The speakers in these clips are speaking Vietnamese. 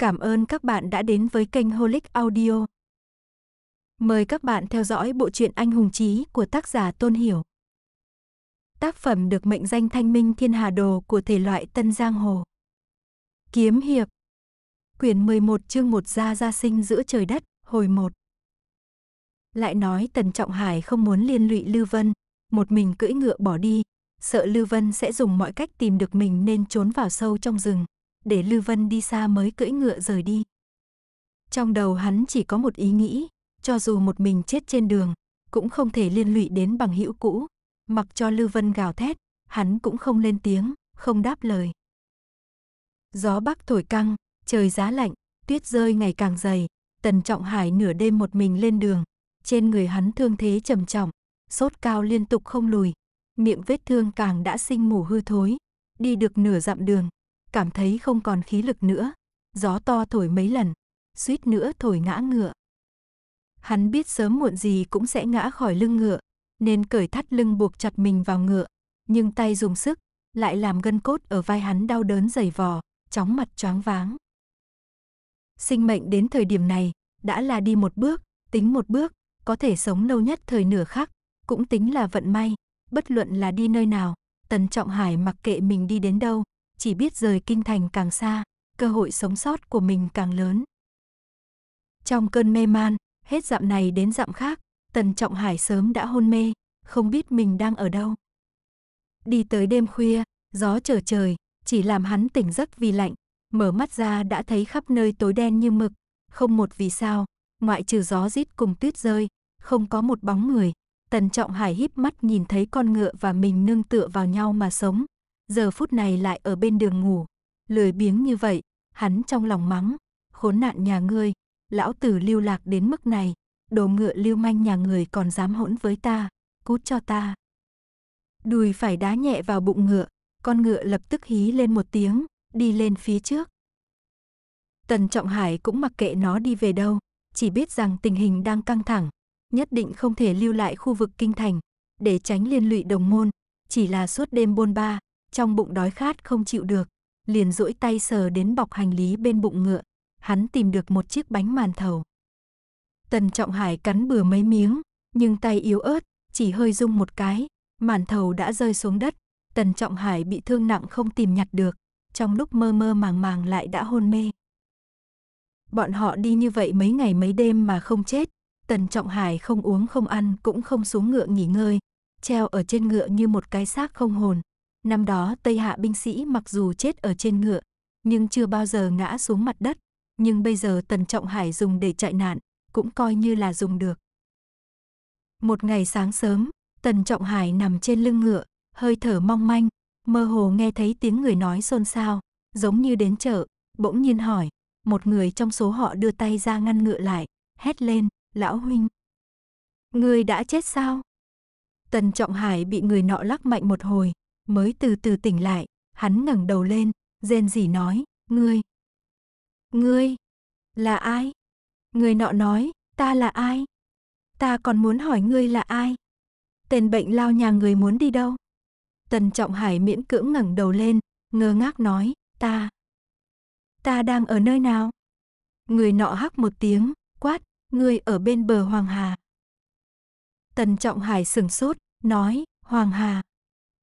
Cảm ơn các bạn đã đến với kênh Holic Audio. Mời các bạn theo dõi bộ truyện Anh hùng chí của tác giả Tôn Hiểu. Tác phẩm được mệnh danh Thanh Minh Thiên Hà Đồ của thể loại Tân Giang Hồ. Kiếm hiệp. Quyển 11 chương 1 gia gia sinh giữa trời đất, hồi 1. Lại nói Tần Trọng Hải không muốn liên lụy Lưu Vân, một mình cưỡi ngựa bỏ đi, sợ Lưu Vân sẽ dùng mọi cách tìm được mình nên trốn vào sâu trong rừng, để Lưu Vân đi xa mới cưỡi ngựa rời đi. Trong đầu hắn chỉ có một ý nghĩ, cho dù một mình chết trên đường, cũng không thể liên lụy đến bằng hữu cũ, mặc cho Lưu Vân gào thét, hắn cũng không lên tiếng, không đáp lời. Gió bắc thổi căng, trời giá lạnh, tuyết rơi ngày càng dày, Tần Trọng Hải nửa đêm một mình lên đường, trên người hắn thương thế trầm trọng, sốt cao liên tục không lùi, miệng vết thương càng đã sinh mù hư thối, đi được nửa dặm đường, cảm thấy không còn khí lực nữa, gió to thổi mấy lần, suýt nữa thổi ngã ngựa. Hắn biết sớm muộn gì cũng sẽ ngã khỏi lưng ngựa, nên cởi thắt lưng buộc chặt mình vào ngựa, nhưng tay dùng sức, lại làm gân cốt ở vai hắn đau đớn dày vò, chóng mặt choáng váng. Sinh mệnh đến thời điểm này, đã là đi một bước, tính một bước, có thể sống lâu nhất thời nửa khắc, cũng tính là vận may, bất luận là đi nơi nào, Tần Trọng Hải mặc kệ mình đi đến đâu, chỉ biết rời kinh thành càng xa, cơ hội sống sót của mình càng lớn. Trong cơn mê man, hết dặm này đến dặm khác, Tần Trọng Hải sớm đã hôn mê, không biết mình đang ở đâu. Đi tới đêm khuya, gió trở trời, chỉ làm hắn tỉnh giấc vì lạnh, mở mắt ra đã thấy khắp nơi tối đen như mực, không một vì sao, ngoại trừ gió rít cùng tuyết rơi, không có một bóng người. Tần Trọng Hải híp mắt nhìn thấy con ngựa và mình nương tựa vào nhau mà sống, giờ phút này lại ở bên đường ngủ, lười biếng như vậy, hắn trong lòng mắng, khốn nạn nhà ngươi, lão tử lưu lạc đến mức này, đồ ngựa lưu manh nhà người còn dám hỗn với ta, cút cho ta. Đùi phải đá nhẹ vào bụng ngựa, con ngựa lập tức hí lên một tiếng, đi lên phía trước. Tần Trọng Hải cũng mặc kệ nó đi về đâu, chỉ biết rằng tình hình đang căng thẳng, nhất định không thể lưu lại khu vực kinh thành, để tránh liên lụy đồng môn, chỉ là suốt đêm bôn ba, trong bụng đói khát không chịu được, liền duỗi tay sờ đến bọc hành lý bên bụng ngựa, hắn tìm được một chiếc bánh màn thầu. Tần Trọng Hải cắn bừa mấy miếng, nhưng tay yếu ớt, chỉ hơi rung một cái, màn thầu đã rơi xuống đất, Tần Trọng Hải bị thương nặng không tìm nhặt được, trong lúc mơ mơ màng màng lại đã hôn mê. Bọn họ đi như vậy mấy ngày mấy đêm mà không chết, Tần Trọng Hải không uống không ăn cũng không xuống ngựa nghỉ ngơi, treo ở trên ngựa như một cái xác không hồn, Năm đó Tây Hạ binh sĩ mặc dù chết ở trên ngựa, nhưng chưa bao giờ ngã xuống mặt đất, nhưng bây giờ Tần Trọng Hải dùng để chạy nạn, cũng coi như là dùng được. Một ngày sáng sớm, Tần Trọng Hải nằm trên lưng ngựa, hơi thở mong manh, mơ hồ nghe thấy tiếng người nói xôn xao, giống như đến chợ, bỗng nhiên hỏi, một người trong số họ đưa tay ra ngăn ngựa lại, hét lên, lão huynh. Người đã chết sao? Tần Trọng Hải bị người nọ lắc mạnh một hồi, mới từ từ tỉnh lại, hắn ngẩng đầu lên, rên rỉ nói, ngươi. Ngươi, là ai? Người nọ nói, ta là ai? Ta còn muốn hỏi ngươi là ai? Tên bệnh lao nhà người muốn đi đâu? Tần Trọng Hải miễn cưỡng ngẩng đầu lên, ngơ ngác nói, ta. Ta đang ở nơi nào? Người nọ hắc một tiếng, quát, ngươi ở bên bờ Hoàng Hà. Tần Trọng Hải sửng sốt, nói, Hoàng Hà.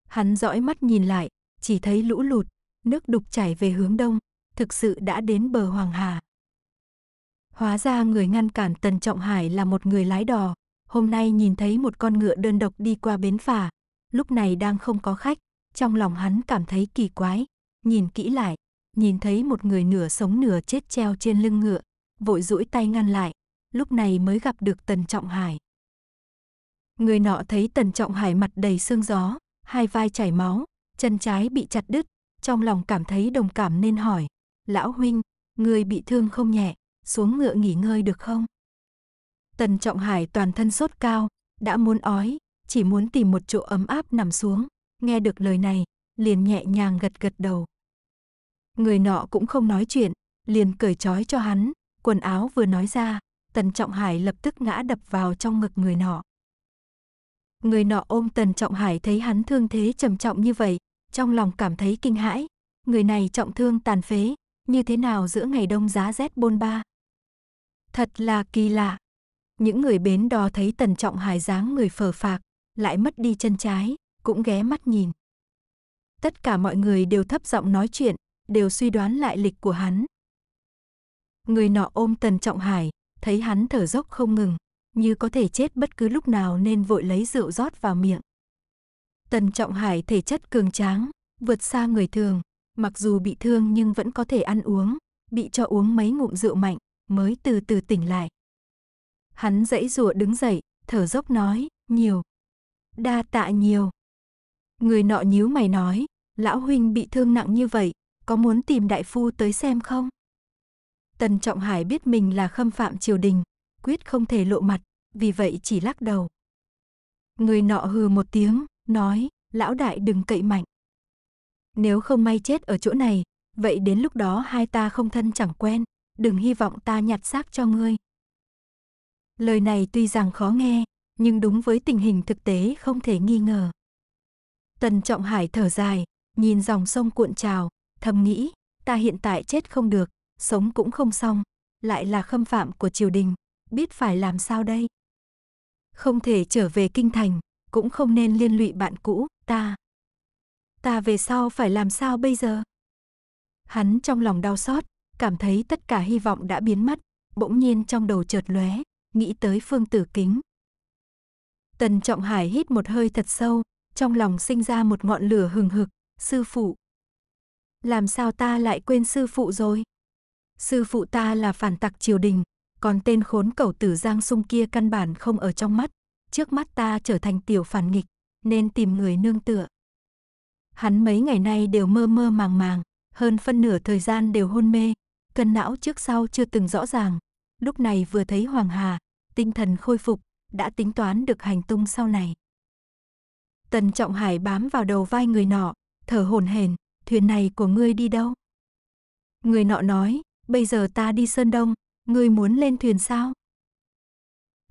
Hắn dõi mắt nhìn lại, chỉ thấy lũ lụt, nước đục chảy về hướng đông, thực sự đã đến bờ Hoàng Hà. Hóa ra người ngăn cản Tần Trọng Hải là một người lái đò, hôm nay nhìn thấy một con ngựa đơn độc đi qua bến phà, lúc này đang không có khách, trong lòng hắn cảm thấy kỳ quái, nhìn kỹ lại, nhìn thấy một người nửa sống nửa chết treo trên lưng ngựa, vội duỗi tay ngăn lại, lúc này mới gặp được Tần Trọng Hải. Người nọ thấy Tần Trọng Hải mặt đầy sương gió, hai vai chảy máu, chân trái bị chặt đứt, trong lòng cảm thấy đồng cảm nên hỏi, lão huynh, người bị thương không nhẹ, xuống ngựa nghỉ ngơi được không? Tần Trọng Hải toàn thân sốt cao, đã muốn ói, chỉ muốn tìm một chỗ ấm áp nằm xuống, nghe được lời này, liền nhẹ nhàng gật gật đầu. Người nọ cũng không nói chuyện, liền cởi trói cho hắn, quần áo vừa nói ra, Tần Trọng Hải lập tức ngã đập vào trong ngực người nọ. Người nọ ôm Tần Trọng Hải thấy hắn thương thế trầm trọng như vậy, trong lòng cảm thấy kinh hãi. Người này trọng thương tàn phế, như thế nào giữa ngày đông giá rét bôn ba. Thật là kỳ lạ. Những người bến đò thấy Tần Trọng Hải dáng người phờ phạc, lại mất đi chân trái, cũng ghé mắt nhìn. Tất cả mọi người đều thấp giọng nói chuyện, đều suy đoán lại lịch của hắn. Người nọ ôm Tần Trọng Hải, thấy hắn thở dốc không ngừng như có thể chết bất cứ lúc nào nên vội lấy rượu rót vào miệng. Tần Trọng Hải thể chất cường tráng, vượt xa người thường, mặc dù bị thương nhưng vẫn có thể ăn uống, bị cho uống mấy ngụm rượu mạnh, mới từ từ tỉnh lại. Hắn dãy rụa đứng dậy, thở dốc nói, nhiều. Đa tạ nhiều. Người nọ nhíu mày nói, lão huynh bị thương nặng như vậy, có muốn tìm đại phu tới xem không? Tần Trọng Hải biết mình là khâm phạm triều đình, quyết không thể lộ mặt, vì vậy chỉ lắc đầu. Người nọ hừ một tiếng, nói, lão đại đừng cậy mạnh. Nếu không may chết ở chỗ này, vậy đến lúc đó hai ta không thân chẳng quen, đừng hy vọng ta nhặt xác cho ngươi. Lời này tuy rằng khó nghe, nhưng đúng với tình hình thực tế không thể nghi ngờ. Tần Trọng Hải thở dài, nhìn dòng sông cuộn trào, thầm nghĩ, ta hiện tại chết không được, sống cũng không xong, lại là khâm phạm của triều đình, biết phải làm sao đây. Không thể trở về kinh thành, cũng không nên liên lụy bạn cũ, ta. Ta về sau phải làm sao bây giờ? Hắn trong lòng đau xót, cảm thấy tất cả hy vọng đã biến mất, bỗng nhiên trong đầu chợt lóe, nghĩ tới Phương Tử Kính. Tần Trọng Hải hít một hơi thật sâu, trong lòng sinh ra một ngọn lửa hừng hực, sư phụ. Làm sao ta lại quên sư phụ rồi? Sư phụ ta là phản tặc triều đình, còn tên khốn cẩu tử Giang Sung kia căn bản không ở trong mắt, trước mắt ta trở thành tiểu phản nghịch, nên tìm người nương tựa. Hắn mấy ngày nay đều mơ mơ màng màng, hơn phân nửa thời gian đều hôn mê, cân não trước sau chưa từng rõ ràng. Lúc này vừa thấy Hoàng Hà, tinh thần khôi phục, đã tính toán được hành tung sau này. Tần Trọng Hải bám vào đầu vai người nọ, thở hổn hển, "Thuyền này của ngươi đi đâu?" Người nọ nói, "Bây giờ ta đi Sơn Đông, ngươi muốn lên thuyền sao?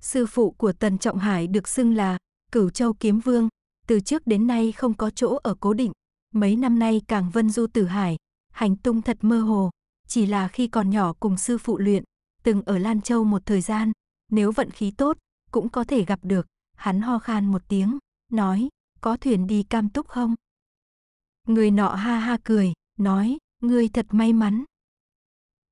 Sư phụ của Tần Trọng Hải được xưng là Cửu Châu Kiếm Vương, từ trước đến nay không có chỗ ở cố định. Mấy năm nay càng vân du tử hải, hành tung thật mơ hồ, chỉ là khi còn nhỏ cùng sư phụ luyện, từng ở Lan Châu một thời gian, nếu vận khí tốt, cũng có thể gặp được. Hắn ho khan một tiếng, nói, có thuyền đi cam túc không? Người nọ ha ha cười, nói, ngươi thật may mắn.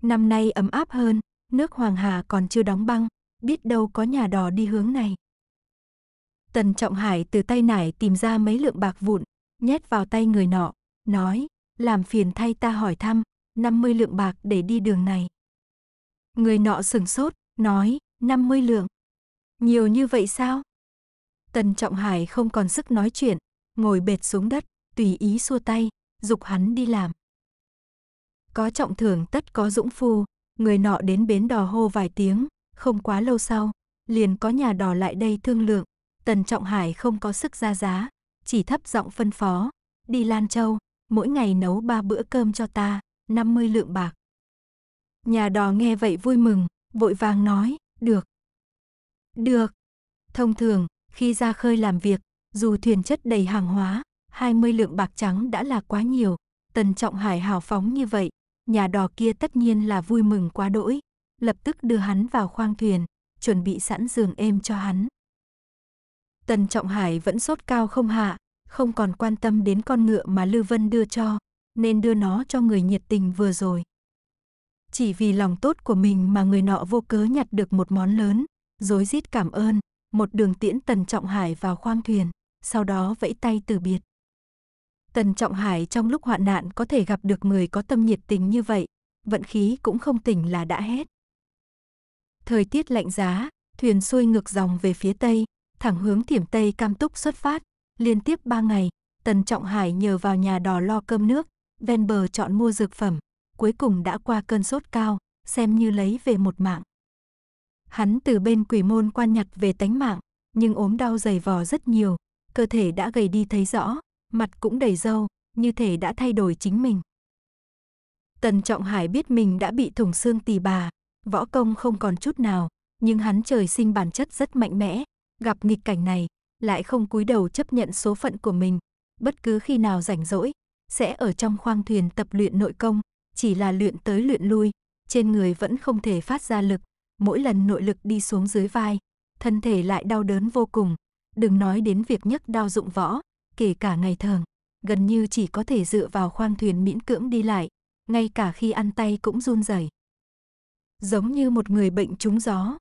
Năm nay ấm áp hơn, nước Hoàng Hà còn chưa đóng băng, biết đâu có nhà đò đi hướng này. Tần Trọng Hải từ tay nải tìm ra mấy lượng bạc vụn, nhét vào tay người nọ, nói, làm phiền thay ta hỏi thăm, 50 lượng bạc để đi đường này. Người nọ sừng sốt, nói, 50 lượng. Nhiều như vậy sao? Tần Trọng Hải không còn sức nói chuyện, ngồi bệt xuống đất, tùy ý xua tay, dục hắn đi làm. Có trọng thưởng tất có dũng phu, người nọ đến bến đò hô vài tiếng, không quá lâu sau, liền có nhà đò lại đây thương lượng, Tần Trọng Hải không có sức ra giá, chỉ thấp giọng phân phó, đi Lan Châu, mỗi ngày nấu ba bữa cơm cho ta, 50 lượng bạc. Nhà đò nghe vậy vui mừng, vội vàng nói, được. Được. Thông thường, khi ra khơi làm việc, dù thuyền chất đầy hàng hóa, 20 lượng bạc trắng đã là quá nhiều, Tần Trọng Hải hào phóng như vậy, Nhà đò kia tất nhiên là vui mừng quá đỗi, lập tức đưa hắn vào khoang thuyền, chuẩn bị sẵn giường êm cho hắn. Tần Trọng Hải vẫn sốt cao không hạ, không còn quan tâm đến con ngựa mà Lư Vân đưa cho, nên đưa nó cho người nhiệt tình vừa rồi. Chỉ vì lòng tốt của mình mà người nọ vô cớ nhặt được một món lớn, rối rít cảm ơn, một đường tiễn Tần Trọng Hải vào khoang thuyền, sau đó vẫy tay từ biệt. Tần Trọng Hải trong lúc hoạn nạn có thể gặp được người có tâm nhiệt tình như vậy, vận khí cũng không tỉnh là đã hết. Thời tiết lạnh giá, thuyền xuôi ngược dòng về phía Tây, thẳng hướng thiểm Tây Cam Túc xuất phát. Liên tiếp ba ngày, Tần Trọng Hải nhờ vào nhà đò lo cơm nước, ven bờ chọn mua dược phẩm, cuối cùng đã qua cơn sốt cao, xem như lấy về một mạng. Hắn từ bên quỷ môn quan nhặt về tánh mạng, nhưng ốm đau dày vò rất nhiều, cơ thể đã gầy đi thấy rõ, mặt cũng đầy râu, như thể đã thay đổi chính mình. Tần Trọng Hải biết mình đã bị thủng xương tỳ bà, võ công không còn chút nào, nhưng hắn trời sinh bản chất rất mạnh mẽ, gặp nghịch cảnh này, lại không cúi đầu chấp nhận số phận của mình, bất cứ khi nào rảnh rỗi, sẽ ở trong khoang thuyền tập luyện nội công, chỉ là luyện tới luyện lui, trên người vẫn không thể phát ra lực, mỗi lần nội lực đi xuống dưới vai, thân thể lại đau đớn vô cùng, đừng nói đến việc nhấc đau dụng võ, kể cả ngày thường, gần như chỉ có thể dựa vào khoang thuyền miễn cưỡng đi lại, ngay cả khi ăn tay cũng run rẩy. Giống như một người bệnh trúng gió.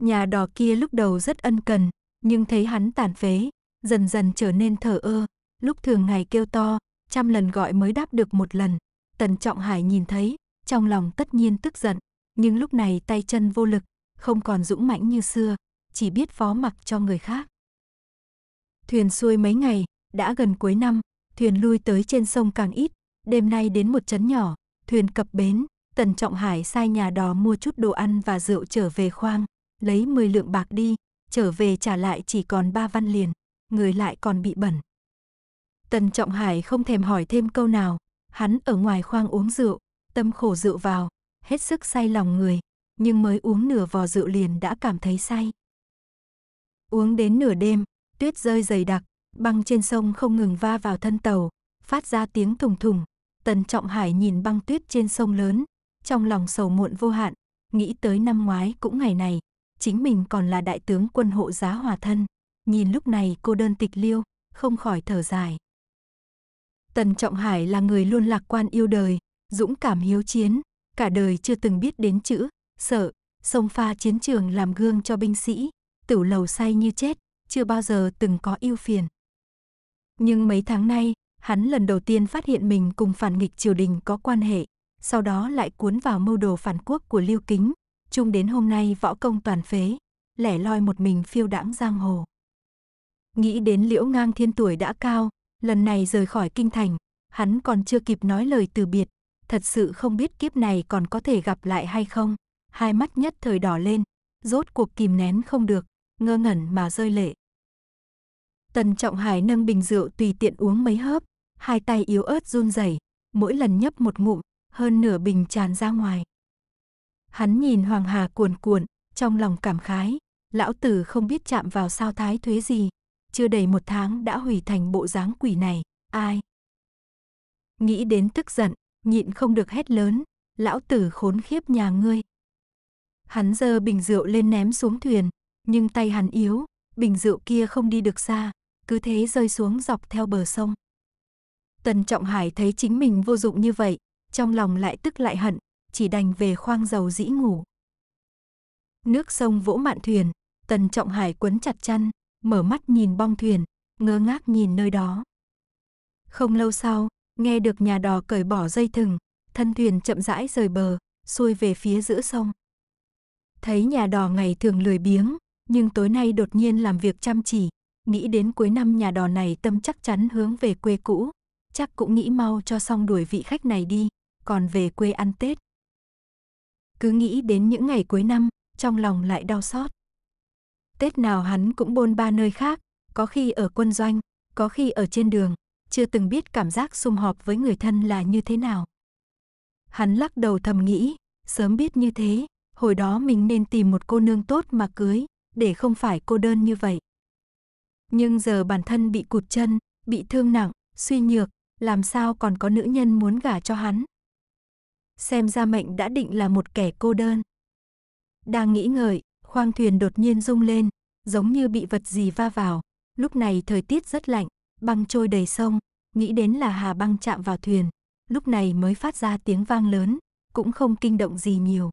Nhà đò kia lúc đầu rất ân cần, nhưng thấy hắn tàn phế, dần dần trở nên thờ ơ, lúc thường ngày kêu to, trăm lần gọi mới đáp được một lần. Tần Trọng Hải nhìn thấy, trong lòng tất nhiên tức giận, nhưng lúc này tay chân vô lực, không còn dũng mãnh như xưa, chỉ biết phó mặc cho người khác. Thuyền xuôi mấy ngày, đã gần cuối năm, thuyền lui tới trên sông càng ít, đêm nay đến một trấn nhỏ, thuyền cập bến, Tần Trọng Hải sai nhà đò mua chút đồ ăn và rượu trở về khoang, lấy 10 lượng bạc đi, trở về trả lại chỉ còn ba văn liền, người lại còn bị bẩn. Tần Trọng Hải không thèm hỏi thêm câu nào, hắn ở ngoài khoang uống rượu, tâm khổ rượu vào, hết sức say lòng người, nhưng mới uống nửa vò rượu liền đã cảm thấy say. Uống đến nửa đêm, tuyết rơi dày đặc, Băng trên sông không ngừng va vào thân tàu, phát ra tiếng thùng thùng. Tần Trọng Hải nhìn băng tuyết trên sông lớn, trong lòng sầu muộn vô hạn, nghĩ tới năm ngoái cũng ngày này, chính mình còn là đại tướng quân hộ giá hòa thân, nhìn lúc này cô đơn tịch liêu, không khỏi thở dài. Tần Trọng Hải là người luôn lạc quan yêu đời, dũng cảm hiếu chiến, cả đời chưa từng biết đến chữ, sợ, sông pha chiến trường làm gương cho binh sĩ, tửu lầu say như chết, chưa bao giờ từng có yêu phiền. Nhưng mấy tháng nay, hắn lần đầu tiên phát hiện mình cùng phản nghịch triều đình có quan hệ, sau đó lại cuốn vào mưu đồ phản quốc của Lưu Kính, chung đến hôm nay võ công toàn phế, lẻ loi một mình phiêu đãng giang hồ. Nghĩ đến Liễu Ngang Thiên tuổi đã cao, lần này rời khỏi kinh thành, hắn còn chưa kịp nói lời từ biệt, thật sự không biết kiếp này còn có thể gặp lại hay không. Hai mắt nhất thời đỏ lên, rốt cuộc kìm nén không được, ngơ ngẩn mà rơi lệ. Tần Trọng Hải nâng bình rượu tùy tiện uống mấy hớp, hai tay yếu ớt run rẩy, mỗi lần nhấp một ngụm, hơn nửa bình tràn ra ngoài. Hắn nhìn Hoàng Hà cuồn cuộn, trong lòng cảm khái, lão tử không biết chạm vào sao thái thuế gì, chưa đầy một tháng đã hủy thành bộ dáng quỷ này, ai? Nghĩ đến tức giận, nhịn không được hét lớn, lão tử khốn khiếp nhà ngươi. Hắn giơ bình rượu lên ném xuống thuyền, nhưng tay hắn yếu, bình rượu kia không đi được xa, cứ thế rơi xuống dọc theo bờ sông. Tần Trọng Hải thấy chính mình vô dụng như vậy, trong lòng lại tức lại hận, chỉ đành về khoang dầu dĩ ngủ. Nước sông vỗ mạn thuyền, Tần Trọng Hải quấn chặt chăn, mở mắt nhìn bong thuyền, ngơ ngác nhìn nơi đó. Không lâu sau, nghe được nhà đò cởi bỏ dây thừng, thân thuyền chậm rãi rời bờ, xuôi về phía giữa sông. Thấy nhà đò ngày thường lười biếng, nhưng tối nay đột nhiên làm việc chăm chỉ, nghĩ đến cuối năm nhà đò này tâm chắc chắn hướng về quê cũ, chắc cũng nghĩ mau cho xong đuổi vị khách này đi, còn về quê ăn Tết. Cứ nghĩ đến những ngày cuối năm, trong lòng lại đau xót. Tết nào hắn cũng bôn ba nơi khác, có khi ở quân doanh, có khi ở trên đường, chưa từng biết cảm giác sum họp với người thân là như thế nào. Hắn lắc đầu thầm nghĩ, sớm biết như thế, hồi đó mình nên tìm một cô nương tốt mà cưới, để không phải cô đơn như vậy. Nhưng giờ bản thân bị cụt chân, bị thương nặng, suy nhược, làm sao còn có nữ nhân muốn gả cho hắn. Xem ra mệnh đã định là một kẻ cô đơn. Đang nghĩ ngợi, khoang thuyền đột nhiên rung lên, giống như bị vật gì va vào. Lúc này thời tiết rất lạnh, băng trôi đầy sông, nghĩ đến là hà băng chạm vào thuyền. Lúc này mới phát ra tiếng vang lớn, cũng không kinh động gì nhiều.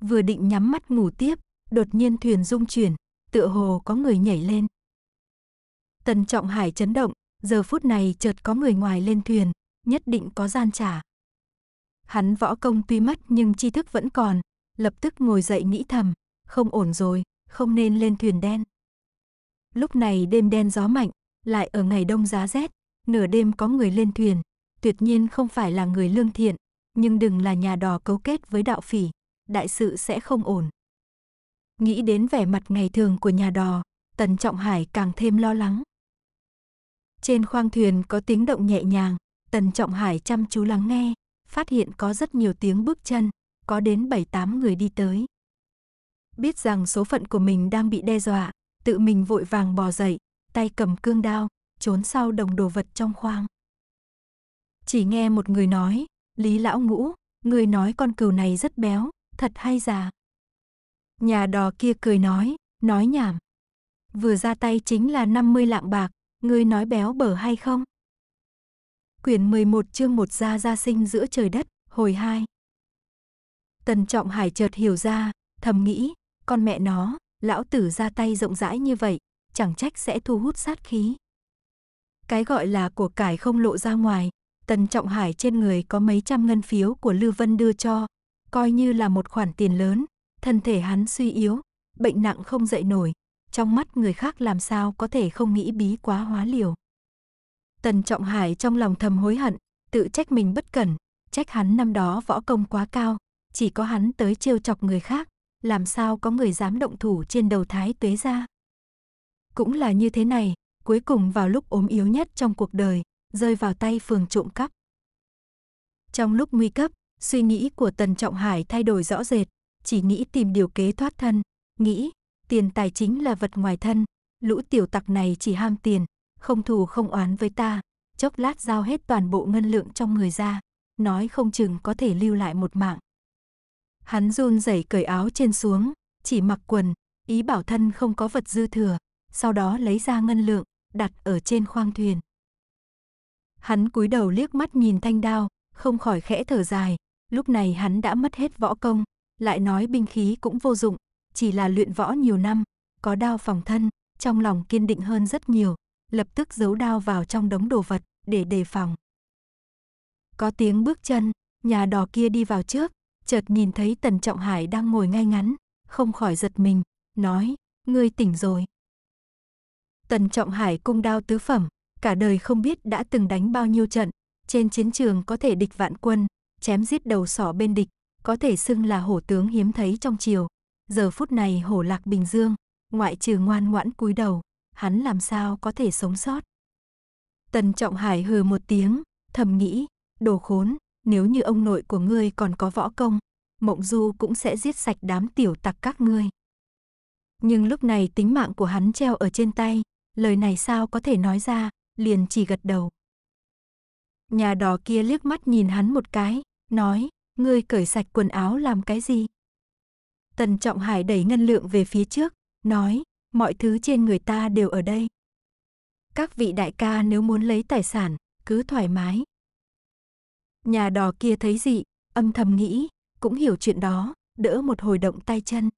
Vừa định nhắm mắt ngủ tiếp, đột nhiên thuyền rung chuyển, tựa hồ có người nhảy lên, Tần Trọng Hải chấn động, giờ phút này chợt có người ngoài lên thuyền, nhất định có gian trả. Hắn võ công tuy mất nhưng tri thức vẫn còn, lập tức ngồi dậy nghĩ thầm, không ổn rồi, không nên lên thuyền đen. Lúc này đêm đen gió mạnh, lại ở ngày đông giá rét, nửa đêm có người lên thuyền, tuyệt nhiên không phải là người lương thiện, nhưng đừng là nhà đò cấu kết với đạo phỉ, đại sự sẽ không ổn. Nghĩ đến vẻ mặt ngày thường của nhà đò, Tần Trọng Hải càng thêm lo lắng. Trên khoang thuyền có tiếng động nhẹ nhàng, Tần Trọng Hải chăm chú lắng nghe, phát hiện có rất nhiều tiếng bước chân, có đến 7-8 người đi tới. Biết rằng số phận của mình đang bị đe dọa, tự mình vội vàng bò dậy, tay cầm cương đao, trốn sau đồng đồ vật trong khoang. Chỉ nghe một người nói, Lý Lão Ngũ, người nói con cừu này rất béo, thật hay già. Nhà đò kia cười nói, nói nhảm. Vừa ra tay chính là 50 lạng bạc, ngươi nói béo bở hay không? Quyển 11 chương 1 gia gia sinh giữa trời đất, hồi 2. Tần Trọng Hải chợt hiểu ra, thầm nghĩ, con mẹ nó, lão tử ra tay rộng rãi như vậy, chẳng trách sẽ thu hút sát khí. Cái gọi là của cải không lộ ra ngoài, Tần Trọng Hải trên người có mấy trăm ngân phiếu của Lư Vân đưa cho, coi như là một khoản tiền lớn, thân thể hắn suy yếu, bệnh nặng không dậy nổi, trong mắt người khác làm sao có thể không nghĩ bí quá hóa liều. Tần Trọng Hải trong lòng thầm hối hận, tự trách mình bất cẩn, trách hắn năm đó võ công quá cao, chỉ có hắn tới trêu chọc người khác, làm sao có người dám động thủ trên đầu thái tuế ra. Cũng là như thế này, cuối cùng vào lúc ốm yếu nhất trong cuộc đời, rơi vào tay phường trộm cắp. Trong lúc nguy cấp, suy nghĩ của Tần Trọng Hải thay đổi rõ rệt, chỉ nghĩ tìm điều kế thoát thân, nghĩ tiền tài chính là vật ngoài thân, lũ tiểu tặc này chỉ ham tiền, không thù không oán với ta, chốc lát giao hết toàn bộ ngân lượng trong người ra, nói không chừng có thể lưu lại một mạng. Hắn run rẩy cởi áo trên xuống, chỉ mặc quần, ý bảo thân không có vật dư thừa, sau đó lấy ra ngân lượng, đặt ở trên khoang thuyền. Hắn cúi đầu liếc mắt nhìn thanh đao, không khỏi khẽ thở dài, lúc này hắn đã mất hết võ công, lại nói binh khí cũng vô dụng, chỉ là luyện võ nhiều năm, có đao phòng thân, trong lòng kiên định hơn rất nhiều, lập tức giấu đao vào trong đống đồ vật để đề phòng. Có tiếng bước chân, nhà đò kia đi vào trước, chợt nhìn thấy Tần Trọng Hải đang ngồi ngay ngắn, không khỏi giật mình, nói, ngươi tỉnh rồi. Tần Trọng Hải cung đao tứ phẩm, cả đời không biết đã từng đánh bao nhiêu trận, trên chiến trường có thể địch vạn quân, chém giết đầu sỏ bên địch, có thể xưng là hổ tướng hiếm thấy trong triều, Giờ phút này hổ lạc Bình Dương, ngoại trừ ngoan ngoãn cúi đầu, hắn làm sao có thể sống sót. Tần Trọng Hải hừ một tiếng, thầm nghĩ, đồ khốn, nếu như ông nội của ngươi còn có võ công, Mộng Du cũng sẽ giết sạch đám tiểu tặc các ngươi. Nhưng lúc này tính mạng của hắn treo ở trên tay, lời này sao có thể nói ra, liền chỉ gật đầu. Nhà đỏ kia liếc mắt nhìn hắn một cái, nói, ngươi cởi sạch quần áo làm cái gì? Tần Trọng Hải đẩy Ngân Lượng về phía trước, nói, mọi thứ trên người ta đều ở đây. Các vị đại ca nếu muốn lấy tài sản, cứ thoải mái. Nhà đò kia thấy dị, âm thầm nghĩ, cũng hiểu chuyện đó, đỡ một hồi động tay chân.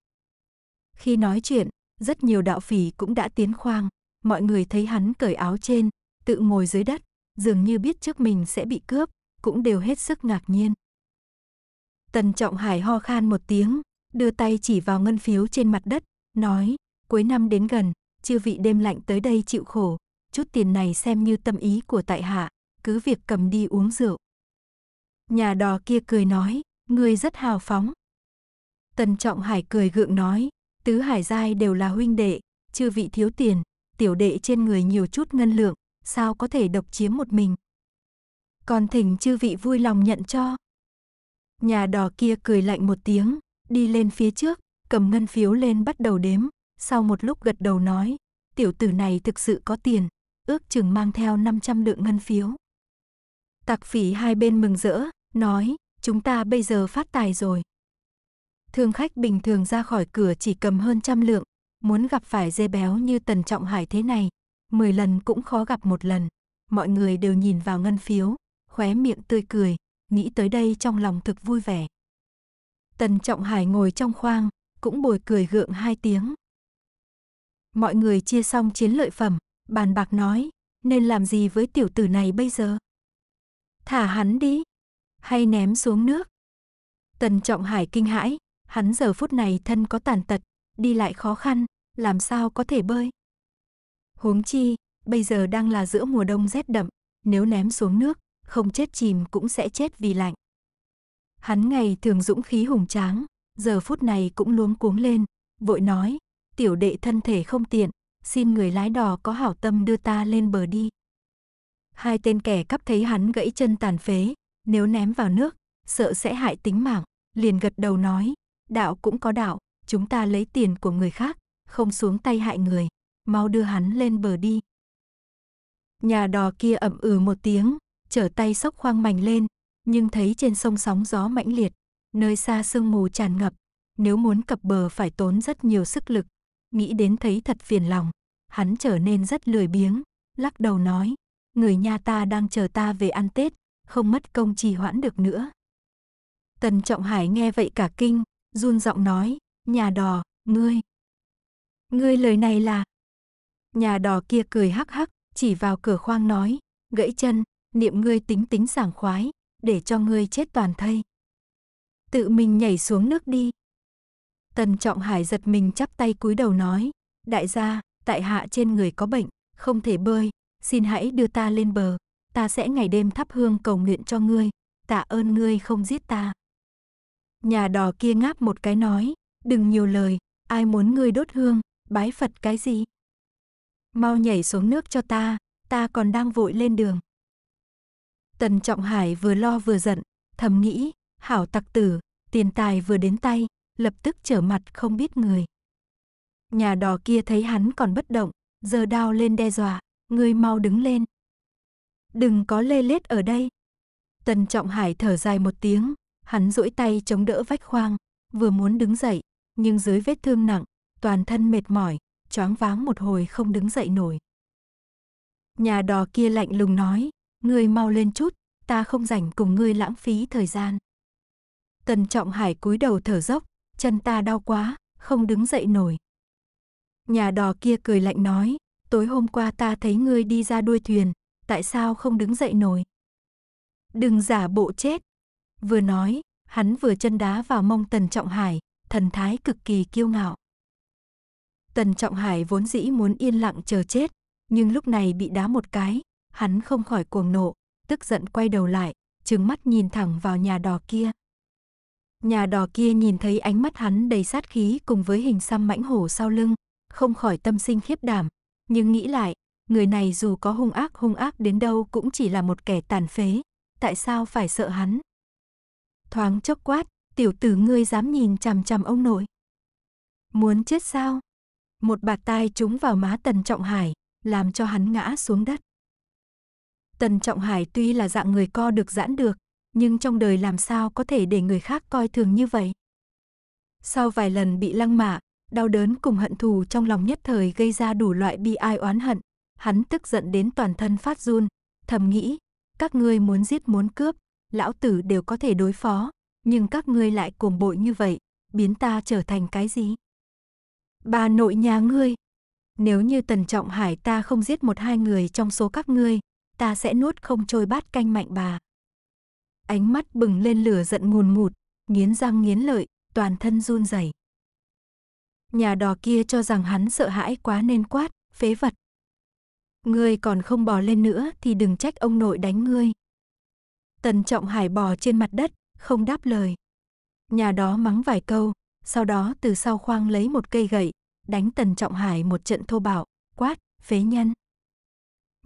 Khi nói chuyện, rất nhiều đạo phỉ cũng đã tiến khoang, mọi người thấy hắn cởi áo trên, tự ngồi dưới đất, dường như biết trước mình sẽ bị cướp, cũng đều hết sức ngạc nhiên. Tần Trọng Hải ho khan một tiếng, đưa tay chỉ vào ngân phiếu trên mặt đất, nói, cuối năm đến gần, chư vị đêm lạnh tới đây chịu khổ, chút tiền này xem như tâm ý của tại hạ, cứ việc cầm đi uống rượu. Nhà đò kia cười nói, người rất hào phóng. Tần Trọng Hải cười gượng nói, tứ hải giai đều là huynh đệ, chư vị thiếu tiền, tiểu đệ trên người nhiều chút ngân lượng, sao có thể độc chiếm một mình. Còn thỉnh chư vị vui lòng nhận cho. Nhà đò kia cười lạnh một tiếng, đi lên phía trước, cầm ngân phiếu lên bắt đầu đếm, sau một lúc gật đầu nói, tiểu tử này thực sự có tiền, ước chừng mang theo 500 lượng ngân phiếu. Tạc phỉ hai bên mừng rỡ, nói, chúng ta bây giờ phát tài rồi. Thương khách bình thường ra khỏi cửa chỉ cầm hơn trăm lượng, muốn gặp phải dê béo như Tần Trọng Hải thế này, 10 lần cũng khó gặp một lần. Mọi người đều nhìn vào ngân phiếu, khóe miệng tươi cười, nghĩ tới đây trong lòng thực vui vẻ. Tần Trọng Hải ngồi trong khoang, cũng bồi cười gượng hai tiếng. Mọi người chia xong chiến lợi phẩm, bàn bạc nói, nên làm gì với tiểu tử này bây giờ? Thả hắn đi, hay ném xuống nước? Tần Trọng Hải kinh hãi, hắn giờ phút này thân có tàn tật, đi lại khó khăn, làm sao có thể bơi? Huống chi, bây giờ đang là giữa mùa đông rét đậm, nếu ném xuống nước, không chết chìm cũng sẽ chết vì lạnh. Hắn ngày thường dũng khí hùng tráng, giờ phút này cũng luống cuống lên, vội nói, tiểu đệ thân thể không tiện, xin người lái đò có hảo tâm đưa ta lên bờ đi. Hai tên kẻ cắp thấy hắn gãy chân tàn phế, nếu ném vào nước, sợ sẽ hại tính mạng, liền gật đầu nói, đạo cũng có đạo, chúng ta lấy tiền của người khác, không xuống tay hại người, mau đưa hắn lên bờ đi. Nhà đò kia ậm ừ một tiếng, trở tay sóc khoang mảnh lên, nhưng thấy trên sông sóng gió mãnh liệt, nơi xa sương mù tràn ngập, nếu muốn cập bờ phải tốn rất nhiều sức lực, nghĩ đến thấy thật phiền lòng, hắn trở nên rất lười biếng, lắc đầu nói, người nhà ta đang chờ ta về ăn Tết, không mất công trì hoãn được nữa. Tần Trọng Hải nghe vậy cả kinh, run giọng nói, nhà đò, ngươi. Ngươi lời này là... Nhà đò kia cười hắc hắc, chỉ vào cửa khoang nói, gãy chân, niệm ngươi tính tính sảng khoái, để cho ngươi chết toàn thây. Tự mình nhảy xuống nước đi. Tần Trọng Hải giật mình chắp tay cúi đầu nói, đại gia, tại hạ trên người có bệnh, không thể bơi, xin hãy đưa ta lên bờ, ta sẽ ngày đêm thắp hương cầu nguyện cho ngươi, tạ ơn ngươi không giết ta. Nhà đò kia ngáp một cái nói, đừng nhiều lời, ai muốn ngươi đốt hương, bái Phật cái gì. Mau nhảy xuống nước cho ta, ta còn đang vội lên đường. Tần Trọng Hải vừa lo vừa giận, thầm nghĩ, hảo tặc tử, tiền tài vừa đến tay, lập tức trở mặt không biết người. Nhà đò kia thấy hắn còn bất động, giờ đao lên đe dọa, người mau đứng lên. Đừng có lê lết ở đây. Tần Trọng Hải thở dài một tiếng, hắn duỗi tay chống đỡ vách khoang, vừa muốn đứng dậy, nhưng dưới vết thương nặng, toàn thân mệt mỏi, choáng váng một hồi không đứng dậy nổi. Nhà đò kia lạnh lùng nói, ngươi mau lên chút, ta không rảnh cùng ngươi lãng phí thời gian. Tần Trọng Hải cúi đầu thở dốc, chân ta đau quá, không đứng dậy nổi. Nhà đò kia cười lạnh nói, tối hôm qua ta thấy ngươi đi ra đuôi thuyền, tại sao không đứng dậy nổi? Đừng giả bộ chết. Vừa nói, hắn vừa chân đá vào mông Tần Trọng Hải, thần thái cực kỳ kiêu ngạo. Tần Trọng Hải vốn dĩ muốn yên lặng chờ chết, nhưng lúc này bị đá một cái, hắn không khỏi cuồng nộ, tức giận quay đầu lại, trừng mắt nhìn thẳng vào nhà đò kia. Nhà đò kia nhìn thấy ánh mắt hắn đầy sát khí cùng với hình xăm mãnh hổ sau lưng, không khỏi tâm sinh khiếp đảm, nhưng nghĩ lại, người này dù có hung ác hung ác đến đâu cũng chỉ là một kẻ tàn phế, tại sao phải sợ hắn? Thoáng chốc quát, tiểu tử ngươi dám nhìn chằm chằm ông nội. Muốn chết sao? Một bạt tai trúng vào má Tần Trọng Hải, làm cho hắn ngã xuống đất. Tần Trọng Hải tuy là dạng người co được giãn được, nhưng trong đời làm sao có thể để người khác coi thường như vậy. Sau vài lần bị lăng mạ, đau đớn cùng hận thù trong lòng nhất thời gây ra đủ loại bi ai oán hận, hắn tức giận đến toàn thân phát run, thầm nghĩ, các ngươi muốn giết muốn cướp, lão tử đều có thể đối phó, nhưng các ngươi lại cuồng bội như vậy, biến ta trở thành cái gì? Bà nội nhà ngươi, nếu như Tần Trọng Hải ta không giết một hai người trong số các ngươi, ta sẽ nuốt không trôi bát canh mạnh bà. Ánh mắt bừng lên lửa giận ngùn ngụt, nghiến răng nghiến lợi, toàn thân run rẩy. Nhà đò kia cho rằng hắn sợ hãi quá nên quát, phế vật. Ngươi còn không bò lên nữa thì đừng trách ông nội đánh ngươi. Tần Trọng Hải bò trên mặt đất, không đáp lời. Nhà đó mắng vài câu, sau đó từ sau khoang lấy một cây gậy, đánh Tần Trọng Hải một trận thô bạo, quát, phế nhân.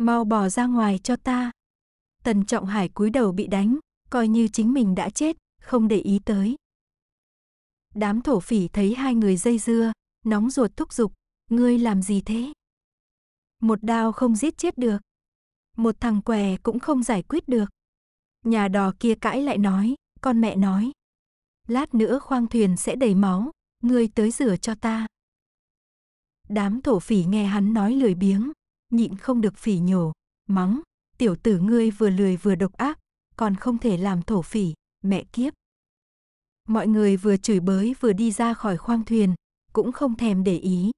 Mau bỏ ra ngoài cho ta. Tần Trọng Hải cúi đầu bị đánh, coi như chính mình đã chết, không để ý tới. Đám thổ phỉ thấy hai người dây dưa, nóng ruột thúc giục, ngươi làm gì thế? Một đao không giết chết được. Một thằng què cũng không giải quyết được. Nhà đò kia cãi lại nói, con mẹ nói. Lát nữa khoang thuyền sẽ đầy máu, ngươi tới rửa cho ta. Đám thổ phỉ nghe hắn nói lười biếng, nhịn không được phỉ nhổ, mắng, tiểu tử ngươi vừa lười vừa độc ác, còn không thể làm thổ phỉ, mẹ kiếp. Mọi người vừa chửi bới vừa đi ra khỏi khoang thuyền, cũng không thèm để ý.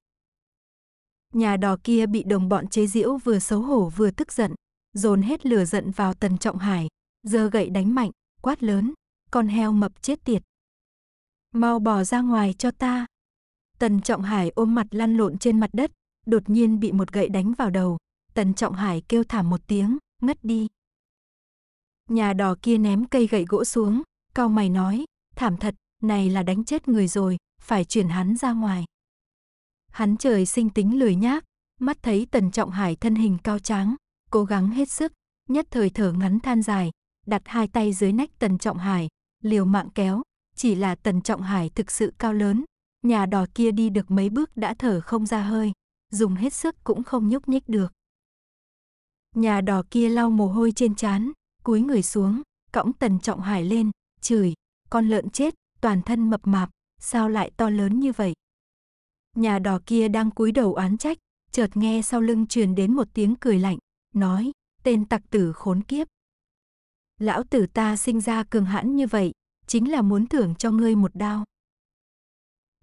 Nhà đò kia bị đồng bọn chế giễu vừa xấu hổ vừa tức giận, dồn hết lửa giận vào Tần Trọng Hải, giơ gậy đánh mạnh, quát lớn, con heo mập chết tiệt. Mau bỏ ra ngoài cho ta. Tần Trọng Hải ôm mặt lăn lộn trên mặt đất, đột nhiên bị một gậy đánh vào đầu. Tần Trọng Hải kêu thảm một tiếng, ngất đi. Nhà đò kia ném cây gậy gỗ xuống, cao mày nói, thảm thật, này là đánh chết người rồi, phải chuyển hắn ra ngoài. Hắn trời sinh tính lười nhác, mắt thấy Tần Trọng Hải thân hình cao tráng, cố gắng hết sức, nhất thời thở ngắn than dài, đặt hai tay dưới nách Tần Trọng Hải, liều mạng kéo, chỉ là Tần Trọng Hải thực sự cao lớn, nhà đò kia đi được mấy bước đã thở không ra hơi, dùng hết sức cũng không nhúc nhích được. Nhà đỏ kia lau mồ hôi trên trán, cúi người xuống, cõng tần trọng hải lên, chửi, con lợn chết, toàn thân mập mạp, sao lại to lớn như vậy. Nhà đỏ kia đang cúi đầu oán trách, chợt nghe sau lưng truyền đến một tiếng cười lạnh, nói, tên tặc tử khốn kiếp. Lão tử ta sinh ra cường hãn như vậy, chính là muốn thưởng cho ngươi một đao.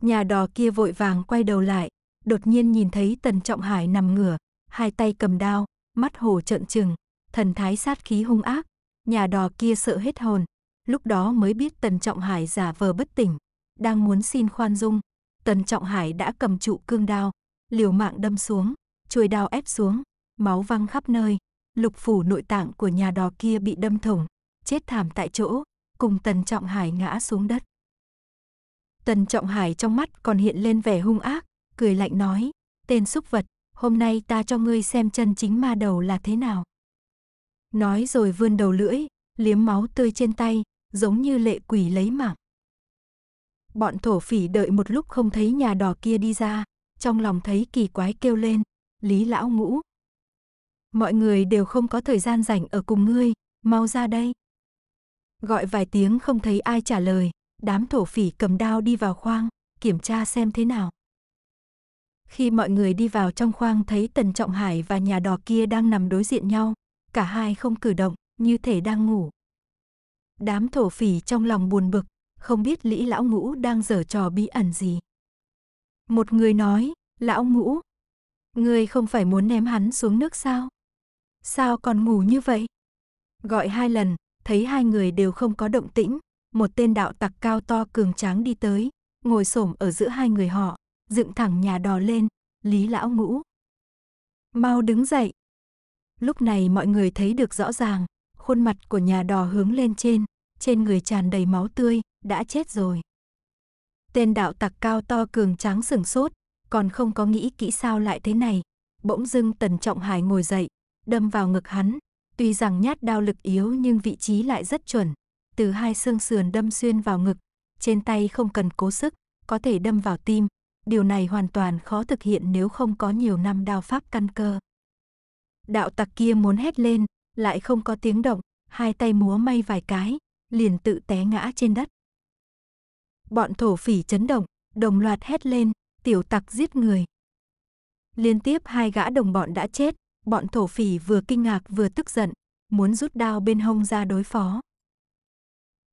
Nhà đò kia vội vàng quay đầu lại, đột nhiên nhìn thấy Tần Trọng Hải nằm ngửa, hai tay cầm đao, mắt hồ trợn trừng, thần thái sát khí hung ác, nhà đò kia sợ hết hồn, lúc đó mới biết Tần Trọng Hải giả vờ bất tỉnh, đang muốn xin khoan dung, Tần Trọng Hải đã cầm trụ cương đao, liều mạng đâm xuống, chuôi đao ép xuống, máu văng khắp nơi, lục phủ nội tạng của nhà đò kia bị đâm thủng, chết thảm tại chỗ, cùng Tần Trọng Hải ngã xuống đất. Tần Trọng Hải trong mắt còn hiện lên vẻ hung ác, cười lạnh nói, tên súc vật, hôm nay ta cho ngươi xem chân chính ma đầu là thế nào. Nói rồi vươn đầu lưỡi, liếm máu tươi trên tay, giống như lệ quỷ lấy mạng. Bọn thổ phỉ đợi một lúc không thấy nhà đỏ kia đi ra, trong lòng thấy kỳ quái kêu lên, Lý Lão Ngũ. Mọi người đều không có thời gian rảnh ở cùng ngươi, mau ra đây. Gọi vài tiếng không thấy ai trả lời, đám thổ phỉ cầm đao đi vào khoang, kiểm tra xem thế nào. Khi mọi người đi vào trong khoang thấy Tần Trọng Hải và nhà đò kia đang nằm đối diện nhau, cả hai không cử động, như thể đang ngủ. Đám thổ phỉ trong lòng buồn bực, không biết Lý Lão Ngũ đang giở trò bí ẩn gì. Một người nói, Lão Ngũ, người không phải muốn ném hắn xuống nước sao? Sao còn ngủ như vậy? Gọi hai lần, thấy hai người đều không có động tĩnh, một tên đạo tặc cao to cường tráng đi tới, ngồi xổm ở giữa hai người họ, dựng thẳng nhà đò lên, Lý Lão Ngũ. Mau đứng dậy. Lúc này mọi người thấy được rõ ràng, khuôn mặt của nhà đò hướng lên trên, trên người tràn đầy máu tươi, đã chết rồi. Tên đạo tặc cao to cường tráng sừng sốt, còn không có nghĩ kỹ sao lại thế này. Bỗng dưng Tần Trọng Hải ngồi dậy, đâm vào ngực hắn. Tuy rằng nhát đao lực yếu nhưng vị trí lại rất chuẩn. Từ hai xương sườn đâm xuyên vào ngực, trên tay không cần cố sức, có thể đâm vào tim, điều này hoàn toàn khó thực hiện nếu không có nhiều năm đao pháp căn cơ. Đạo tặc kia muốn hét lên, lại không có tiếng động, hai tay múa may vài cái, liền tự té ngã trên đất. Bọn thổ phỉ chấn động, đồng loạt hét lên, tiểu tặc giết người. Liên tiếp hai gã đồng bọn đã chết, bọn thổ phỉ vừa kinh ngạc vừa tức giận, muốn rút đao bên hông ra đối phó.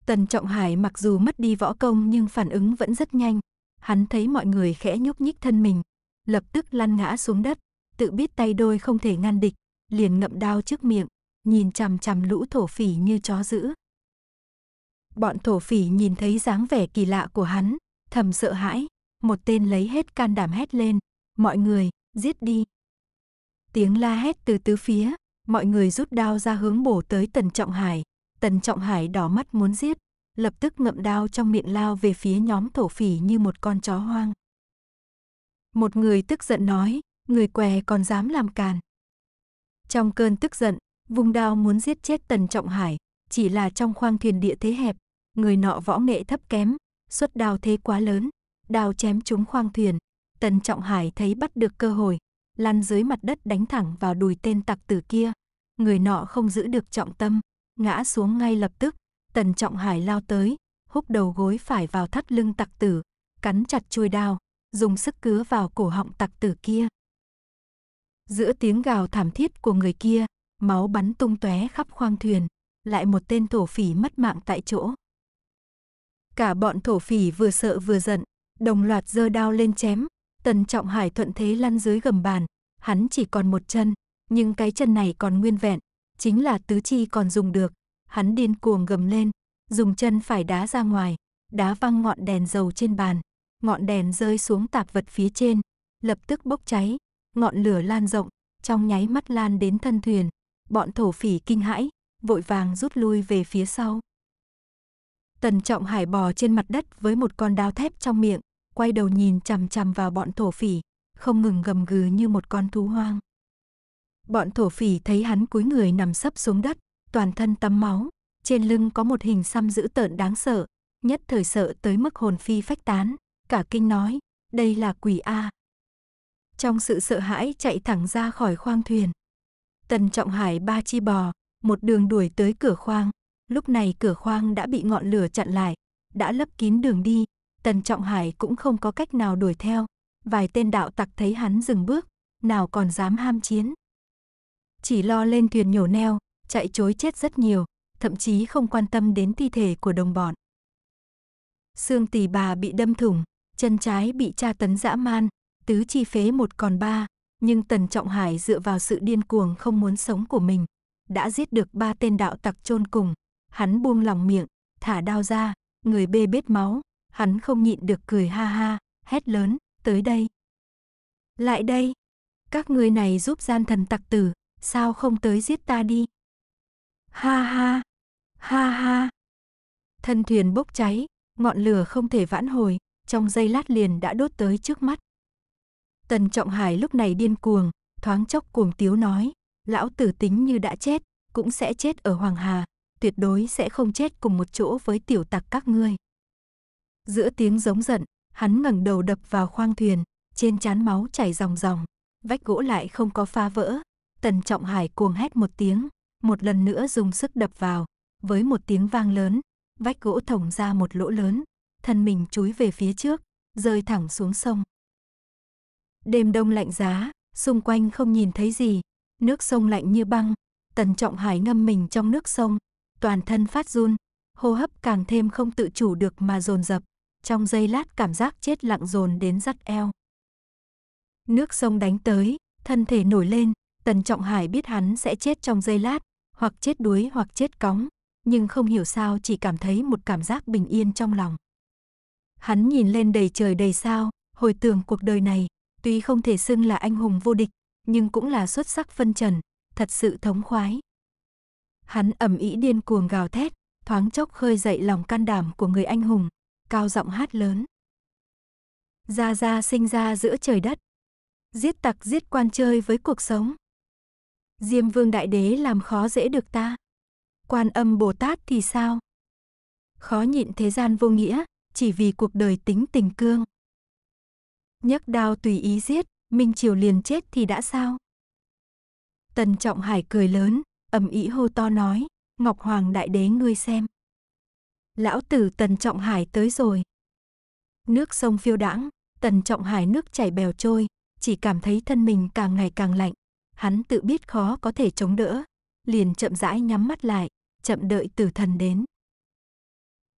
Tần Trọng Hải mặc dù mất đi võ công nhưng phản ứng vẫn rất nhanh, hắn thấy mọi người khẽ nhúc nhích thân mình, lập tức lăn ngã xuống đất, tự biết tay đôi không thể ngăn địch, liền ngậm đao trước miệng, nhìn chằm chằm lũ thổ phỉ như chó dữ. Bọn thổ phỉ nhìn thấy dáng vẻ kỳ lạ của hắn, thầm sợ hãi, một tên lấy hết can đảm hét lên, mọi người, giết đi. Tiếng la hét từ tứ phía, mọi người rút đao ra hướng bổ tới Tần Trọng Hải, Tần Trọng Hải đỏ mắt muốn giết, lập tức ngậm đao trong miệng lao về phía nhóm thổ phỉ như một con chó hoang. Một người tức giận nói, người què còn dám làm càn. Trong cơn tức giận, vùng đao muốn giết chết Tần Trọng Hải, chỉ là trong khoang thuyền địa thế hẹp, người nọ võ nghệ thấp kém, xuất đao thế quá lớn, đao chém trúng khoang thuyền. Tần Trọng Hải thấy bắt được cơ hội, lăn dưới mặt đất đánh thẳng vào đùi tên tặc tử kia. Người nọ không giữ được trọng tâm, ngã xuống ngay lập tức, Tần Trọng Hải lao tới, húc đầu gối phải vào thắt lưng tặc tử, cắn chặt chuôi đao, dùng sức cứa vào cổ họng tặc tử kia. Giữa tiếng gào thảm thiết của người kia, máu bắn tung tóe khắp khoang thuyền, lại một tên thổ phỉ mất mạng tại chỗ. Cả bọn thổ phỉ vừa sợ vừa giận, đồng loạt giơ đao lên chém, Tần Trọng Hải thuận thế lăn dưới gầm bàn, hắn chỉ còn một chân, nhưng cái chân này còn nguyên vẹn, chính là tứ chi còn dùng được, hắn điên cuồng gầm lên, dùng chân phải đá ra ngoài, đá văng ngọn đèn dầu trên bàn, ngọn đèn rơi xuống tạp vật phía trên, lập tức bốc cháy, ngọn lửa lan rộng, trong nháy mắt lan đến thân thuyền, bọn thổ phỉ kinh hãi, vội vàng rút lui về phía sau. Tần Trọng Hải bò trên mặt đất với một con đao thép trong miệng, quay đầu nhìn chằm chằm vào bọn thổ phỉ, không ngừng gầm gừ như một con thú hoang. Bọn thổ phỉ thấy hắn cúi người nằm sấp xuống đất, toàn thân tắm máu, trên lưng có một hình xăm dữ tợn đáng sợ, nhất thời sợ tới mức hồn phi phách tán, cả kinh nói, đây là quỷ A. Trong sự sợ hãi chạy thẳng ra khỏi khoang thuyền. Tần Trọng Hải ba chi bò, một đường đuổi tới cửa khoang, lúc này cửa khoang đã bị ngọn lửa chặn lại, đã lấp kín đường đi, Tần Trọng Hải cũng không có cách nào đuổi theo, vài tên đạo tặc thấy hắn dừng bước, nào còn dám ham chiến. Chỉ lo lên thuyền nhổ neo, chạy chối chết rất nhiều, thậm chí không quan tâm đến thi thể của đồng bọn. Xương tỳ bà bị đâm thủng, chân trái bị tra tấn dã man, tứ chi phế một còn ba, nhưng Tần Trọng Hải dựa vào sự điên cuồng không muốn sống của mình, đã giết được ba tên đạo tặc chôn cùng. Hắn buông lòng miệng, thả đao ra, người bê bết máu, hắn không nhịn được cười ha ha, hét lớn, tới đây. Lại đây, các người này giúp gian thần tặc tử, sao không tới giết ta đi? Ha ha, ha ha. Thân thuyền bốc cháy, ngọn lửa không thể vãn hồi, trong giây lát liền đã đốt tới trước mắt. Tần Trọng Hải lúc này điên cuồng, thoáng chốc cuồng tiếu nói, lão tử tính như đã chết, cũng sẽ chết ở Hoàng Hà, tuyệt đối sẽ không chết cùng một chỗ với tiểu tặc các ngươi. Giữa tiếng giống giận, hắn ngẩng đầu đập vào khoang thuyền, trên chán máu chảy ròng ròng, vách gỗ lại không có phá vỡ, Tần Trọng Hải cuồng hét một tiếng, một lần nữa dùng sức đập vào, với một tiếng vang lớn, vách gỗ thổng ra một lỗ lớn, thân mình chúi về phía trước, rơi thẳng xuống sông. Đêm đông lạnh giá, xung quanh không nhìn thấy gì, nước sông lạnh như băng, tần trọng hải ngâm mình trong nước sông, toàn thân phát run, hô hấp càng thêm không tự chủ được mà dồn dập, trong giây lát cảm giác chết lặng dồn đến rắt eo. Nước sông đánh tới, thân thể nổi lên, tần trọng hải biết hắn sẽ chết trong giây lát, hoặc chết đuối hoặc chết cóng, nhưng không hiểu sao chỉ cảm thấy một cảm giác bình yên trong lòng. Hắn nhìn lên đầy trời đầy sao, hồi tưởng cuộc đời này, tuy không thể xưng là anh hùng vô địch, nhưng cũng là xuất sắc phân trần, thật sự thống khoái. Hắn ầm ĩ điên cuồng gào thét, thoáng chốc khơi dậy lòng can đảm của người anh hùng, cao giọng hát lớn. Gia Gia sinh ra giữa trời đất. Giết tặc giết quan chơi với cuộc sống. Diêm Vương Đại Đế làm khó dễ được ta. Quan âm Bồ Tát thì sao? Khó nhịn thế gian vô nghĩa, chỉ vì cuộc đời tính tình cương. Nhấc đao tùy ý giết, Minh Triều liền chết thì đã sao? Tần Trọng Hải cười lớn, ầm ý hô to nói, Ngọc Hoàng Đại Đế ngươi xem. Lão tử Tần Trọng Hải tới rồi. Nước sông phiêu đãng, Tần Trọng Hải nước chảy bèo trôi, chỉ cảm thấy thân mình càng ngày càng lạnh hắn tự biết khó có thể chống đỡ, liền chậm rãi nhắm mắt lại, chậm đợi tử thần đến.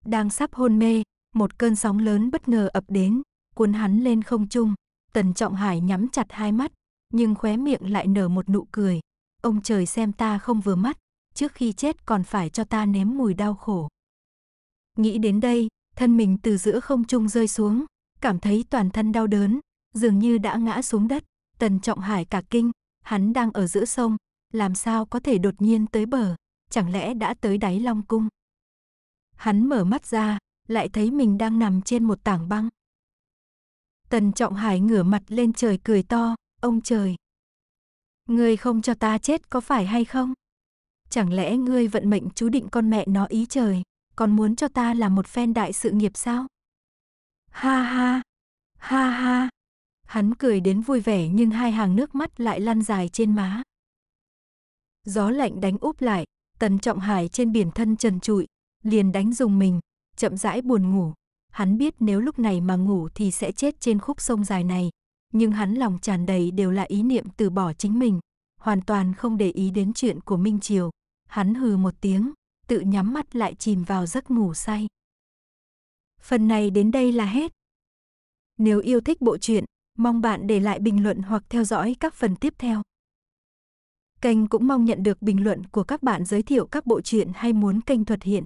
Đang sắp hôn mê, một cơn sóng lớn bất ngờ ập đến, cuốn hắn lên không trung, Tần Trọng Hải nhắm chặt hai mắt, nhưng khóe miệng lại nở một nụ cười, ông trời xem ta không vừa mắt, trước khi chết còn phải cho ta nếm mùi đau khổ. Nghĩ đến đây, thân mình từ giữa không trung rơi xuống, cảm thấy toàn thân đau đớn, dường như đã ngã xuống đất, Tần Trọng Hải cả kinh, Hắn đang ở giữa sông, làm sao có thể đột nhiên tới bờ, chẳng lẽ đã tới đáy long cung. Hắn mở mắt ra, lại thấy mình đang nằm trên một tảng băng. Tần Trọng Hải ngửa mặt lên trời cười to, ông trời. Ngươi không cho ta chết có phải hay không? Chẳng lẽ ngươi vận mệnh chú định con mẹ nó ý trời, còn muốn cho ta làm một phen đại sự nghiệp sao? Ha ha, ha ha, Hắn cười đến vui vẻ nhưng hai hàng nước mắt lại lăn dài trên má. Gió lạnh đánh úp lại, tần trọng hải trên biển thân trần trụi, liền đánh dùng mình, chậm rãi buồn ngủ. Hắn biết nếu lúc này mà ngủ thì sẽ chết trên khúc sông dài này, nhưng hắn lòng tràn đầy đều là ý niệm từ bỏ chính mình, hoàn toàn không để ý đến chuyện của Minh Triều. Hắn hừ một tiếng, tự nhắm mắt lại chìm vào giấc ngủ say. Phần này đến đây là hết. Nếu yêu thích bộ truyện, Mong bạn để lại bình luận hoặc theo dõi các phần tiếp theo. Kênh cũng mong nhận được bình luận của các bạn giới thiệu các bộ truyện hay muốn kênh thuật hiện.